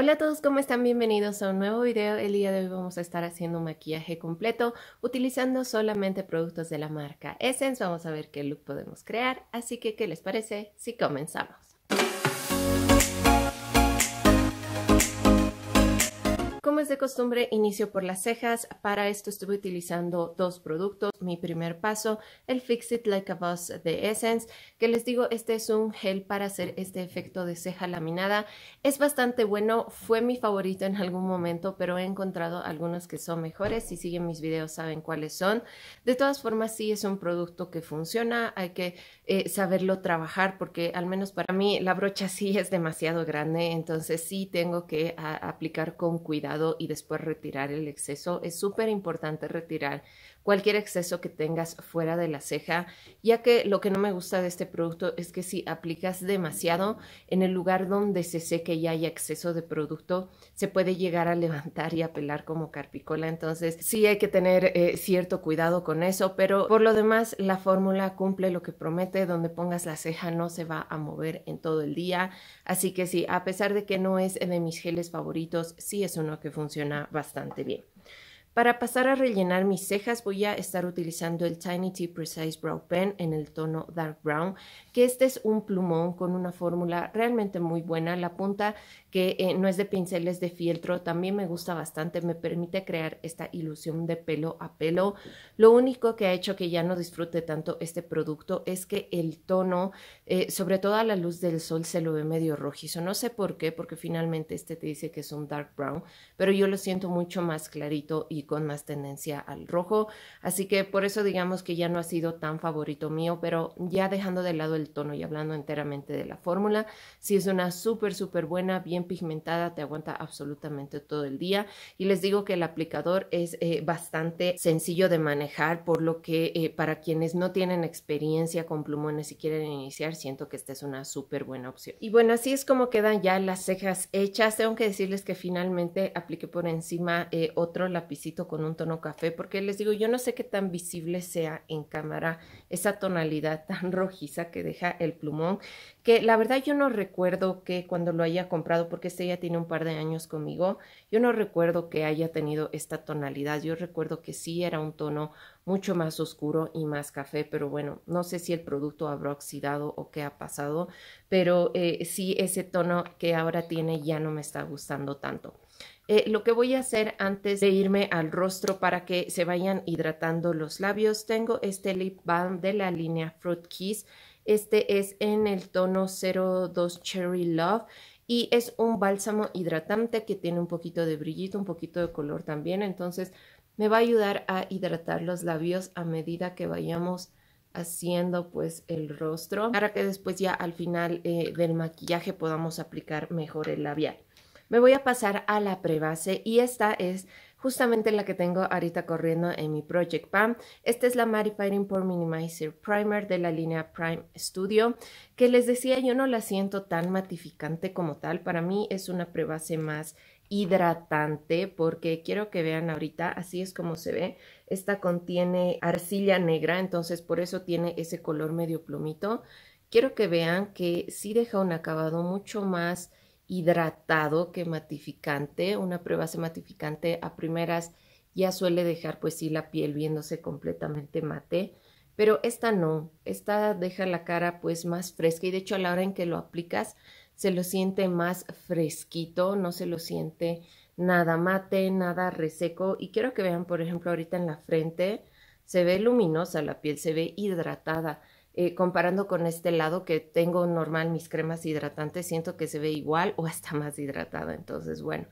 Hola a todos, ¿cómo están? Bienvenidos a un nuevo video. El día de hoy vamos a estar haciendo un maquillaje completo utilizando solamente productos de la marca Essence. Vamos a ver qué look podemos crear, así que ¿qué les parece si comenzamos? Como es de costumbre, inicio por las cejas. Para esto estuve utilizando dos productos. Mi primer paso, el Fix It Like a Boss de Essence, que les digo, este es un gel para hacer este efecto de ceja laminada. Es bastante bueno, fue mi favorito en algún momento, pero he encontrado algunos que son mejores. Si siguen mis videos saben cuáles son. De todas formas, sí es un producto que funciona, hay que eh, saberlo trabajar porque al menos para mí la brocha sí es demasiado grande, entonces sí tengo que aplicar con cuidado y después retirar el exceso. Es súper importante retirar cualquier exceso que tengas fuera de la ceja, ya que lo que no me gusta de este producto es que si aplicas demasiado en el lugar donde se que ya hay exceso de producto, se puede llegar a levantar y a pelar como carpicola. Entonces sí hay que tener eh, cierto cuidado con eso, pero por lo demás la fórmula cumple lo que promete, donde pongas la ceja no se va a mover en todo el día. Así que sí, a pesar de que no es de mis geles favoritos, sí es uno que funciona bastante bien. Para pasar a rellenar mis cejas voy a estar utilizando el Tiny Tea Precise Brow Pen en el tono Dark Brown, que este es un plumón con una fórmula realmente muy buena. La punta que eh, no es de pinceles de fieltro también me gusta bastante, me permite crear esta ilusión de pelo a pelo. Lo único que ha hecho que ya no disfrute tanto este producto es que el tono, eh, sobre todo a la luz del sol, se lo ve medio rojizo. No sé por qué, porque finalmente este te dice que es un Dark Brown, pero yo lo siento mucho más clarito y con más tendencia al rojo. Así que por eso digamos que ya no ha sido tan favorito mío, pero ya dejando de lado el tono y hablando enteramente de la fórmula, si sí es una súper, súper buena, bien pigmentada, te aguanta absolutamente todo el día. Y les digo que el aplicador es eh, bastante sencillo de manejar, por lo que eh, para quienes no tienen experiencia con plumones y quieren iniciar, siento que esta es una súper buena opción. Y bueno, así es como quedan ya las cejas hechas. Tengo que decirles que finalmente apliqué por encima eh, otro lapicito con un tono café, porque les digo, yo no sé qué tan visible sea en cámara esa tonalidad tan rojiza que deja el plumón, que la verdad yo no recuerdo que cuando lo haya comprado, porque este ya tiene un par de años conmigo, yo no recuerdo que haya tenido esta tonalidad, yo recuerdo que sí era un tono mucho más oscuro y más café, pero bueno, no sé si el producto habrá oxidado o qué ha pasado, pero si eh, sí ese tono que ahora tiene ya no me está gustando tanto. Eh, lo que voy a hacer antes de irme al rostro para que se vayan hidratando los labios, tengo este lip balm de la línea Fruit Kiss. Este es en el tono 02 Cherry Love y es un bálsamo hidratante que tiene un poquito de brillito, un poquito de color también. Entonces me va a ayudar a hidratar los labios a medida que vayamos haciendo pues el rostro para que después ya al final eh, del maquillaje podamos aplicar mejor el labial me voy a pasar a la prebase y esta es justamente la que tengo ahorita corriendo en mi Project PAM. Esta es la Mattifying Pore Minimizer Primer de la línea Prime Studio, que les decía yo no la siento tan matificante como tal, para mí es una prebase más hidratante porque quiero que vean ahorita así es como se ve esta contiene arcilla negra entonces por eso tiene ese color medio plumito quiero que vean que sí deja un acabado mucho más hidratado que matificante. Una prueba matificante a primeras ya suele dejar pues sí la piel viéndose completamente mate, pero esta no, esta deja la cara pues más fresca y de hecho a la hora en que lo aplicas se lo siente más fresquito, no se lo siente nada mate, nada reseco y quiero que vean por ejemplo ahorita en la frente se ve luminosa la piel, se ve hidratada eh, comparando con este lado que tengo normal mis cremas hidratantes, siento que se ve igual o hasta más hidratada. Entonces, bueno,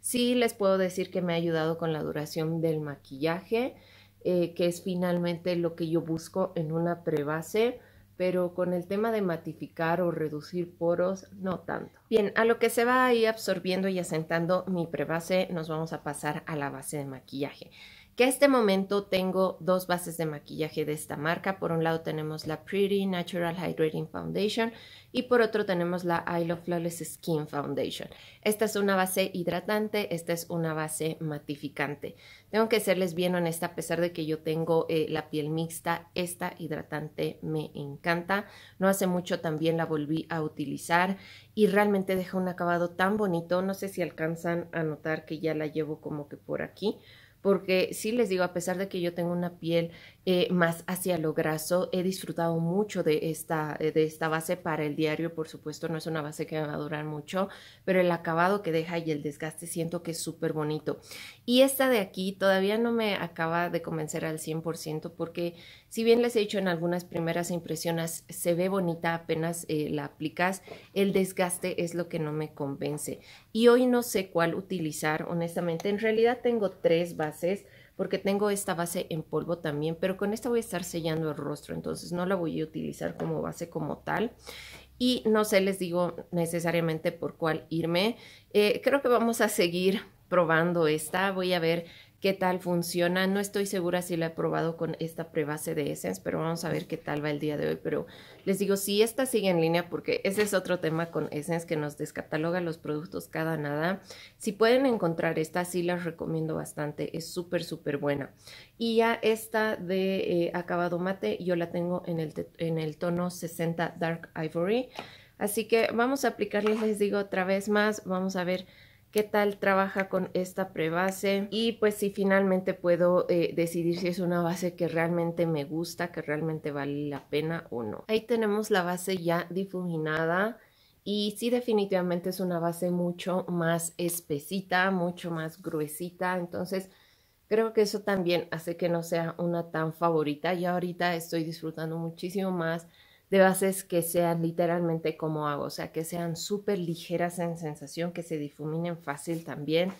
sí les puedo decir que me ha ayudado con la duración del maquillaje, eh, que es finalmente lo que yo busco en una prebase pero con el tema de matificar o reducir poros, no tanto. Bien, a lo que se va a ir absorbiendo y asentando mi prebase, nos vamos a pasar a la base de maquillaje que a este momento tengo dos bases de maquillaje de esta marca. Por un lado tenemos la Pretty Natural Hydrating Foundation y por otro tenemos la I Love Flawless Skin Foundation. Esta es una base hidratante, esta es una base matificante. Tengo que serles bien honesta, a pesar de que yo tengo eh, la piel mixta, esta hidratante me encanta. No hace mucho también la volví a utilizar y realmente deja un acabado tan bonito. No sé si alcanzan a notar que ya la llevo como que por aquí porque sí les digo, a pesar de que yo tengo una piel eh, más hacia lo graso. He disfrutado mucho de esta, eh, de esta base para el diario, por supuesto no es una base que va a durar mucho, pero el acabado que deja y el desgaste siento que es súper bonito. Y esta de aquí todavía no me acaba de convencer al 100% porque si bien les he dicho en algunas primeras impresiones, se ve bonita apenas eh, la aplicas, el desgaste es lo que no me convence. Y hoy no sé cuál utilizar, honestamente. En realidad tengo tres bases porque tengo esta base en polvo también, pero con esta voy a estar sellando el rostro, entonces no la voy a utilizar como base como tal. Y no sé, les digo necesariamente por cuál irme. Eh, creo que vamos a seguir probando esta. Voy a ver qué tal funciona. No estoy segura si la he probado con esta prebase de Essence, pero vamos a ver qué tal va el día de hoy. Pero les digo, si esta sigue en línea, porque ese es otro tema con Essence que nos descataloga los productos cada nada. Si pueden encontrar esta, sí las recomiendo bastante. Es súper, súper buena. Y ya esta de eh, acabado mate, yo la tengo en el, en el tono 60 Dark Ivory. Así que vamos a aplicarles, les digo otra vez más, vamos a ver qué tal trabaja con esta prebase y pues si finalmente puedo eh, decidir si es una base que realmente me gusta, que realmente vale la pena o no. Ahí tenemos la base ya difuminada y sí definitivamente es una base mucho más espesita, mucho más gruesita, entonces creo que eso también hace que no sea una tan favorita y ahorita estoy disfrutando muchísimo más de bases que sean literalmente como hago, o sea, que sean súper ligeras en sensación, que se difuminen fácil también.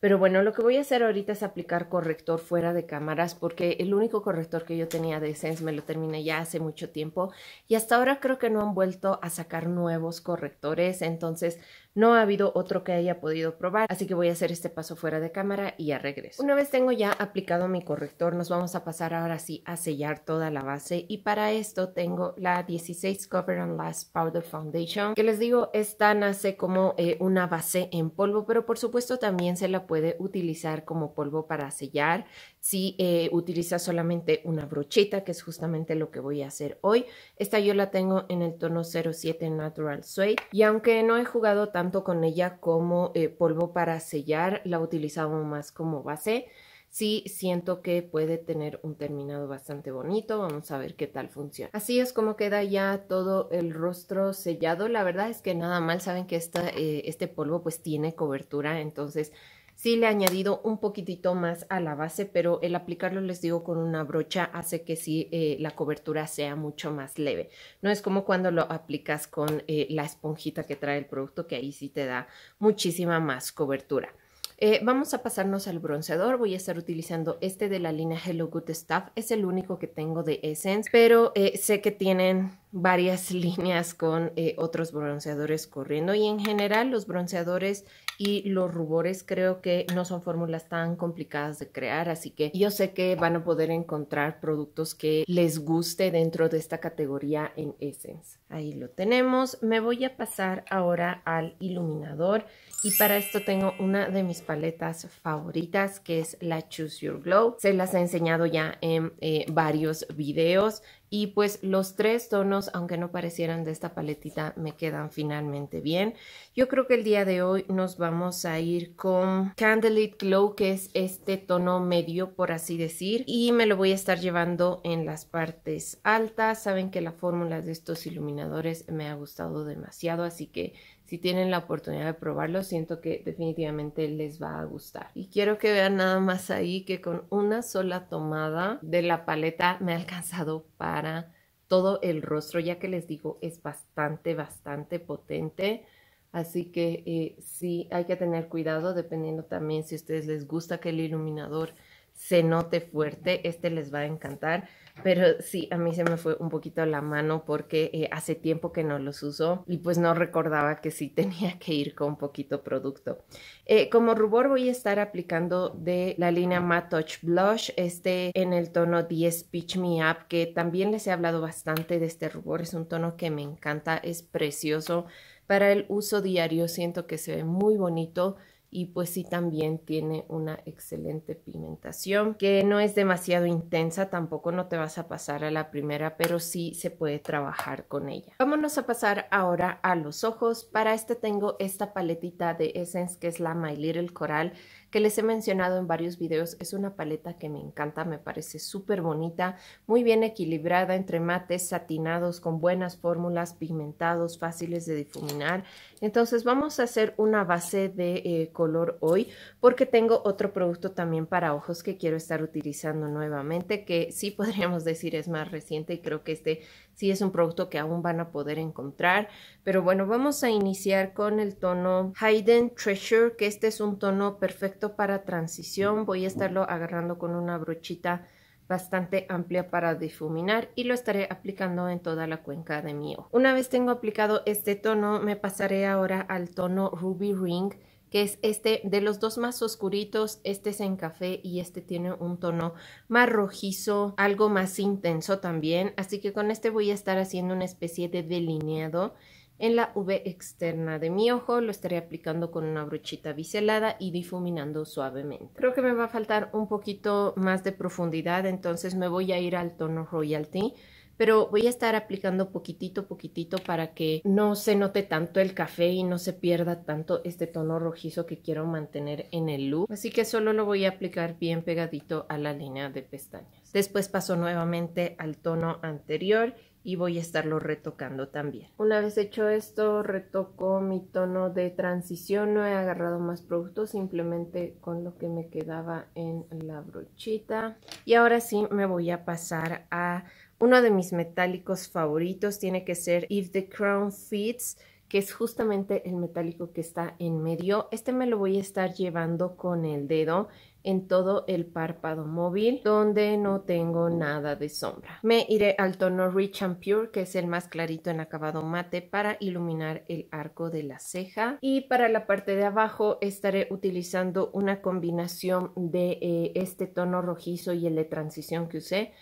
Pero bueno, lo que voy a hacer ahorita es aplicar corrector fuera de cámaras porque el único corrector que yo tenía de Essence me lo terminé ya hace mucho tiempo y hasta ahora creo que no han vuelto a sacar nuevos correctores, entonces no ha habido otro que haya podido probar, así que voy a hacer este paso fuera de cámara y ya regreso. Una vez tengo ya aplicado mi corrector, nos vamos a pasar ahora sí a sellar toda la base y para esto tengo la 16 Cover and Last Powder Foundation, que les digo, esta nace como eh, una base en polvo, pero por supuesto también se la puede utilizar como polvo para sellar si eh, utiliza solamente una brocheta, que es justamente lo que voy a hacer hoy. Esta yo la tengo en el tono 07 Natural Suede y aunque no he jugado tanto con ella como eh, polvo para sellar, la utilizamos más como base. Sí, siento que puede tener un terminado bastante bonito, vamos a ver qué tal funciona. Así es como queda ya todo el rostro sellado, la verdad es que nada mal, saben que eh, este polvo pues tiene cobertura, entonces Sí le he añadido un poquitito más a la base, pero el aplicarlo, les digo, con una brocha hace que sí eh, la cobertura sea mucho más leve. No es como cuando lo aplicas con eh, la esponjita que trae el producto, que ahí sí te da muchísima más cobertura. Eh, vamos a pasarnos al bronceador. Voy a estar utilizando este de la línea Hello Good Stuff. Es el único que tengo de Essence, pero sé que tienen varias líneas con otros bronceadores corriendo y en general los bronceadores y los rubores creo que no son fórmulas tan complicadas de crear, así que yo sé que van a poder encontrar productos que les guste dentro de esta categoría en Essence. Ahí lo tenemos. Me voy a pasar ahora al iluminador y para esto tengo una de mis paletas favoritas que es la Choose Your Glow. Se las he enseñado ya en eh, varios videos. Y pues los tres tonos, aunque no parecieran de esta paletita, me quedan finalmente bien. Yo creo que el día de hoy nos vamos a ir con Candlelit Glow, que es este tono medio, por así decir. Y me lo voy a estar llevando en las partes altas. Saben que la fórmula de estos iluminadores me ha gustado demasiado, así que si tienen la oportunidad de probarlo, siento que definitivamente les va a gustar. Y quiero que vean nada más ahí que con una sola tomada de la paleta me ha alcanzado para todo el rostro, ya que les digo, es bastante, bastante potente. Así que eh, sí, hay que tener cuidado dependiendo también si a ustedes les gusta que el iluminador se note fuerte, este les va a encantar. Pero sí, a mí se me fue un poquito la mano porque eh, hace tiempo que no los uso y pues no recordaba que sí tenía que ir con un poquito producto. Eh, como rubor voy a estar aplicando de la línea Matte Touch Blush, este en el tono 10 Pitch Me Up, que también les he hablado bastante de este rubor, es un tono que me encanta, es precioso. Para el uso diario siento que se ve muy bonito, y pues sí también tiene una excelente pigmentación que no es demasiado intensa, tampoco no te vas a pasar a la primera, pero sí se puede trabajar con ella. Vámonos a pasar ahora a los ojos. Para este tengo esta paletita de Essence que es la My Little Coral que les he mencionado en varios videos. Es una paleta que me encanta, me parece súper bonita, muy bien equilibrada entre mates satinados con buenas fórmulas, pigmentados, fáciles de difuminar. Entonces vamos a hacer una base de eh, color hoy porque tengo otro producto también para ojos que quiero estar utilizando nuevamente que sí podríamos decir es más reciente y creo que este sí es un producto que aún van a poder encontrar. Pero bueno, vamos a iniciar con el tono Hayden Treasure, que este es un tono perfecto para transición. Voy a estarlo agarrando con una brochita bastante amplia para difuminar y lo estaré aplicando en toda la cuenca de mi ojo. Una vez tengo aplicado este tono, me pasaré ahora al tono Ruby Ring, que es este, de los dos más oscuritos, este es en café y este tiene un tono más rojizo, algo más intenso también, así que con este voy a estar haciendo una especie de delineado en la V externa de mi ojo lo estaré aplicando con una brochita biselada y difuminando suavemente. Creo que me va a faltar un poquito más de profundidad, entonces me voy a ir al tono Royalty pero voy a estar aplicando poquitito, poquitito para que no se note tanto el café y no se pierda tanto este tono rojizo que quiero mantener en el look. Así que solo lo voy a aplicar bien pegadito a la línea de pestañas. Después paso nuevamente al tono anterior y voy a estarlo retocando también. Una vez hecho esto, retoco mi tono de transición. No he agarrado más productos, simplemente con lo que me quedaba en la brochita. Y ahora sí me voy a pasar a uno de mis metálicos favoritos tiene que ser If the Crown Fits, que es justamente el metálico que está en medio. Este me lo voy a estar llevando con el dedo en todo el párpado móvil donde no tengo nada de sombra. Me iré al tono Rich and Pure que es el más clarito en acabado mate para iluminar el arco de la ceja y para la parte de abajo estaré utilizando una combinación de eh, este tono rojizo y el de transición que usé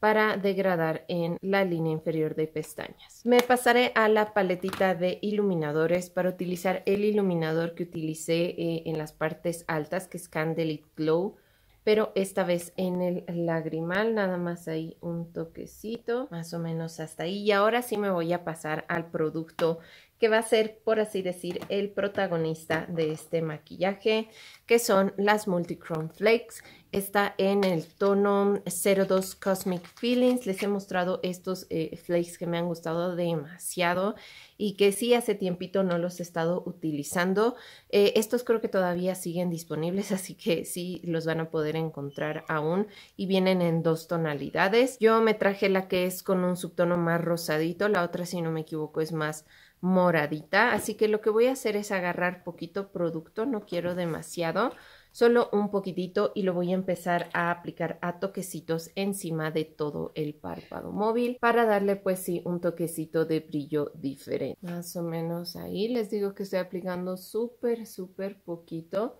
para degradar en la línea inferior de pestañas. Me pasaré a la paletita de iluminadores para utilizar el iluminador que utilicé eh, en las partes altas, que es Candlelit Glow, pero esta vez en el lagrimal, nada más ahí un toquecito, más o menos hasta ahí. Y ahora sí me voy a pasar al producto que va a ser, por así decir, el protagonista de este maquillaje, que son las Multichrome Flakes. Está en el tono 02 Cosmic Feelings. Les he mostrado estos eh, flakes que me han gustado demasiado y que sí hace tiempito no los he estado utilizando. Eh, estos creo que todavía siguen disponibles, así que sí los van a poder encontrar aún y vienen en dos tonalidades. Yo me traje la que es con un subtono más rosadito, la otra si no me equivoco es más moradita, así que lo que voy a hacer es agarrar poquito producto, no quiero demasiado, solo un poquitito y lo voy a empezar a aplicar a toquecitos encima de todo el párpado móvil para darle pues sí un toquecito de brillo diferente. Más o menos ahí les digo que estoy aplicando súper súper poquito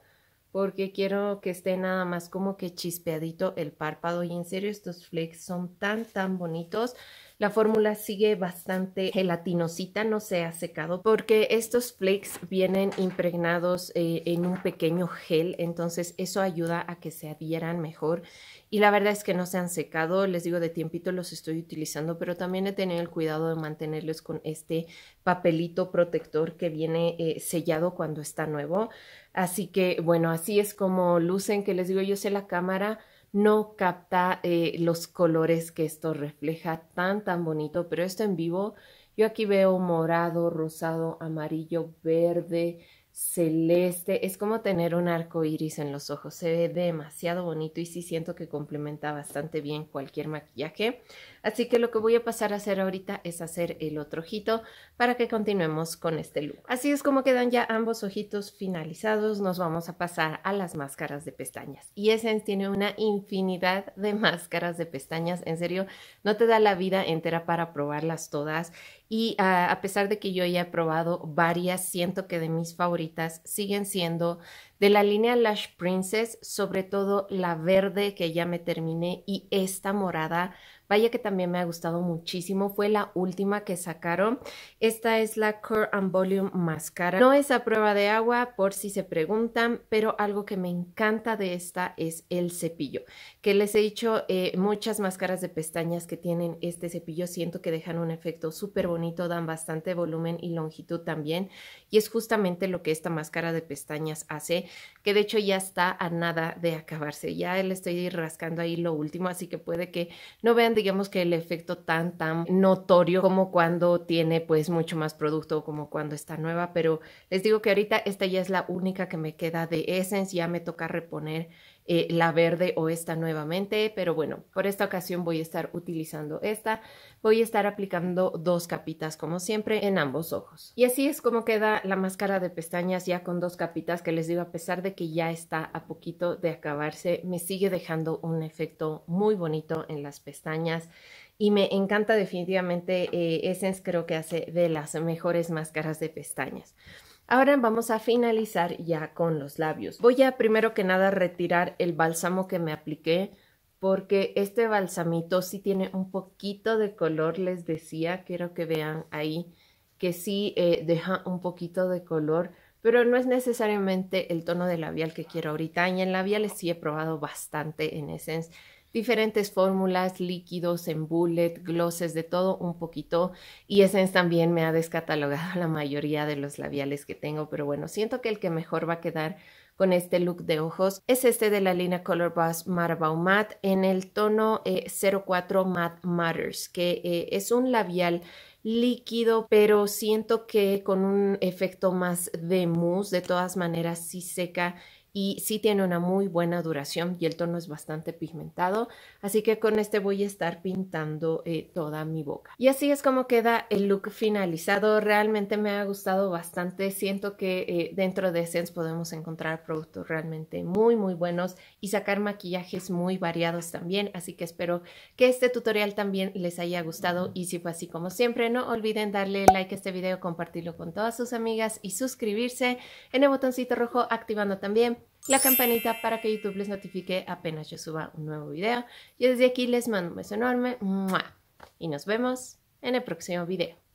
porque quiero que esté nada más como que chispeadito el párpado y en serio estos flakes son tan tan bonitos la fórmula sigue bastante gelatinosita, no se ha secado, porque estos flakes vienen impregnados eh, en un pequeño gel, entonces eso ayuda a que se adhieran mejor. Y la verdad es que no se han secado, les digo de tiempito los estoy utilizando, pero también he tenido el cuidado de mantenerlos con este papelito protector que viene eh, sellado cuando está nuevo. Así que bueno, así es como lucen, que les digo yo sé la cámara no capta eh, los colores que esto refleja tan tan bonito, pero esto en vivo yo aquí veo morado, rosado, amarillo, verde, celeste, es como tener un arco iris en los ojos, se ve demasiado bonito y sí siento que complementa bastante bien cualquier maquillaje. Así que lo que voy a pasar a hacer ahorita es hacer el otro ojito para que continuemos con este look. Así es como quedan ya ambos ojitos finalizados, nos vamos a pasar a las máscaras de pestañas. Y Essence tiene una infinidad de máscaras de pestañas, en serio, no te da la vida entera para probarlas todas y ah, a pesar de que yo ya he probado varias, siento que de mis favoritas siguen siendo de la línea Lash Princess, sobre todo la verde que ya me terminé y esta morada Vaya que también me ha gustado muchísimo. Fue la última que sacaron. Esta es la Core and Volume Mascara. No es a prueba de agua, por si se preguntan, pero algo que me encanta de esta es el cepillo. Que les he dicho, eh, muchas máscaras de pestañas que tienen este cepillo siento que dejan un efecto súper bonito, dan bastante volumen y longitud también. Y es justamente lo que esta máscara de pestañas hace, que de hecho ya está a nada de acabarse. Ya le estoy rascando ahí lo último, así que puede que no vean digamos que el efecto tan, tan notorio como cuando tiene pues mucho más producto, como cuando está nueva, pero les digo que ahorita esta ya es la única que me queda de Essence, ya me toca reponer eh, la verde o esta nuevamente, pero bueno, por esta ocasión voy a estar utilizando esta. Voy a estar aplicando dos capitas como siempre en ambos ojos. Y así es como queda la máscara de pestañas ya con dos capitas que les digo, a pesar de que ya está a poquito de acabarse, me sigue dejando un efecto muy bonito en las pestañas y me encanta definitivamente eh, Essence creo que hace de las mejores máscaras de pestañas. Ahora vamos a finalizar ya con los labios. Voy a primero que nada retirar el bálsamo que me apliqué porque este balsamito sí tiene un poquito de color, les decía, quiero que vean ahí que sí eh, deja un poquito de color, pero no es necesariamente el tono de labial que quiero ahorita. Y en labiales sí he probado bastante en Essence diferentes fórmulas, líquidos en bullet, glosses, de todo un poquito. Y Essence también me ha descatalogado la mayoría de los labiales que tengo, pero bueno, siento que el que mejor va a quedar con este look de ojos es este de la línea Color Boss Marabou Matte en el tono 04 eh, Matte Matters, que eh, es un labial líquido, pero siento que con un efecto más de mousse, de todas maneras sí seca y sí tiene una muy buena duración y el tono es bastante pigmentado, así que con este voy a estar pintando eh, toda mi boca. Y así es como queda el look finalizado, realmente me ha gustado bastante, siento que eh, dentro de Essence podemos encontrar productos realmente muy muy buenos y sacar maquillajes muy variados también, así que espero que este tutorial también les haya gustado y si fue así como siempre, no olviden darle like a este video, compartirlo con todas sus amigas y suscribirse en el botoncito rojo activando también la campanita para que YouTube les notifique apenas yo suba un nuevo video. Y desde aquí les mando un beso enorme y nos vemos en el próximo video.